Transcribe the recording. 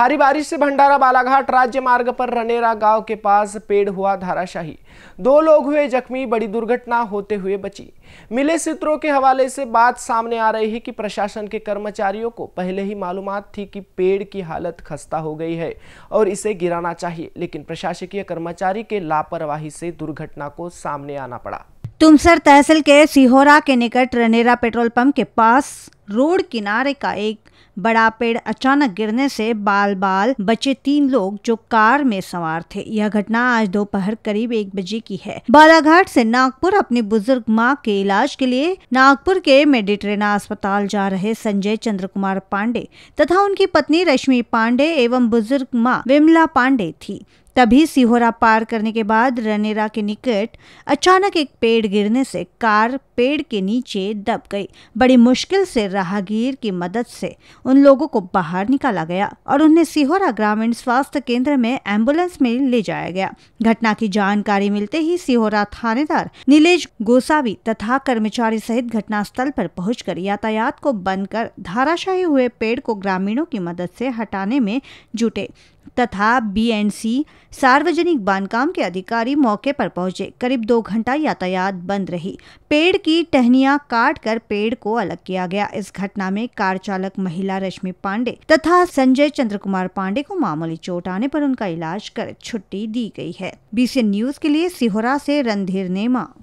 भारी बारिश से भंडारा बालाघाट राज्य मार्ग पर रनेरा गांव के पास पेड़ हुआ धाराशाही दो लोग हुए जख्मी बड़ी दुर्घटना होते हुए बची मिले सूत्रों के हवाले से बात सामने आ रही है कि प्रशासन के कर्मचारियों को पहले ही मालूम थी कि पेड़ की हालत खस्ता हो गई है और इसे गिराना चाहिए लेकिन प्रशासकीय कर्मचारी के लापरवाही से दुर्घटना को सामने आना पड़ा तुमसर तहसील के सिहोरा के निकट रनेरा पेट्रोल पंप के पास रोड किनारे का एक बड़ा पेड़ अचानक गिरने से बाल बाल बचे तीन लोग जो कार में सवार थे यह घटना आज दोपहर करीब एक बजे की है बालाघाट से नागपुर अपनी बुजुर्ग माँ के इलाज के लिए नागपुर के मेडिट्रेना अस्पताल जा रहे संजय चंद्र कुमार पांडे तथा उनकी पत्नी रश्मि पांडे एवं बुजुर्ग माँ विमला पांडे थी तभी सिहोरा पार करने के बाद रनेरा के निकट अचानक एक पेड़ गिरने से कार पेड़ के नीचे दब गई बड़ी मुश्किल से राहगीर की मदद से उन लोगों को बाहर निकाला गया और उन्हें सिहोरा ग्रामीण स्वास्थ्य केंद्र में एम्बुलेंस में ले जाया गया घटना की जानकारी मिलते ही सिहोरा थानेदार नीलेश गोसावी तथा कर्मचारी सहित घटनास्थल पर पहुँच यातायात को बंद कर धाराशाही हुए पेड़ को ग्रामीणों की मदद से हटाने में जुटे तथा बीएनसी सार्वजनिक बांधकाम के अधिकारी मौके पर पहुंचे करीब दो घंटा यातायात बंद रही पेड़ की टहनिया काट कर पेड़ को अलग किया गया इस घटना में कार चालक महिला रश्मि पांडे तथा संजय चंद्र कुमार पांडे को मामूली चोट आने पर उनका इलाज कर छुट्टी दी गई है बीसी न्यूज के लिए सिहोरा से रणधीर नेमा